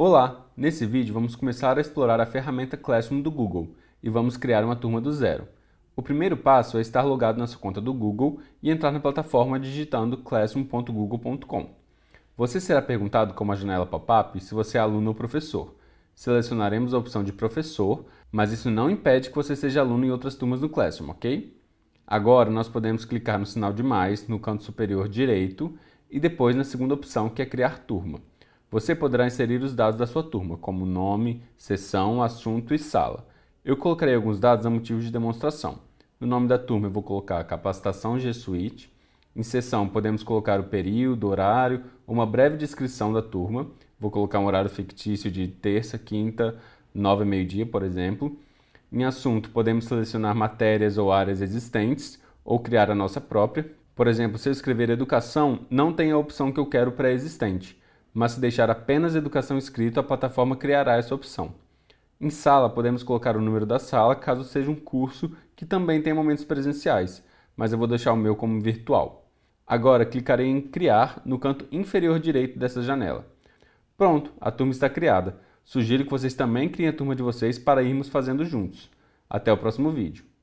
Olá! Nesse vídeo vamos começar a explorar a ferramenta Classroom do Google e vamos criar uma turma do zero. O primeiro passo é estar logado na sua conta do Google e entrar na plataforma digitando classroom.google.com. Você será perguntado com uma janela pop-up se você é aluno ou professor. Selecionaremos a opção de professor, mas isso não impede que você seja aluno em outras turmas do Classroom, ok? Agora nós podemos clicar no sinal de mais no canto superior direito e depois na segunda opção que é criar turma. Você poderá inserir os dados da sua turma, como nome, sessão, assunto e sala. Eu colocarei alguns dados a motivo de demonstração. No nome da turma eu vou colocar capacitação G Suite. Em sessão podemos colocar o período, horário, uma breve descrição da turma. Vou colocar um horário fictício de terça, quinta, nove e meio-dia, por exemplo. Em assunto podemos selecionar matérias ou áreas existentes ou criar a nossa própria. Por exemplo, se eu escrever educação, não tem a opção que eu quero pré-existente mas se deixar apenas educação escrita, a plataforma criará essa opção. Em sala, podemos colocar o número da sala, caso seja um curso que também tem momentos presenciais, mas eu vou deixar o meu como virtual. Agora clicarei em criar no canto inferior direito dessa janela. Pronto, a turma está criada. Sugiro que vocês também criem a turma de vocês para irmos fazendo juntos. Até o próximo vídeo.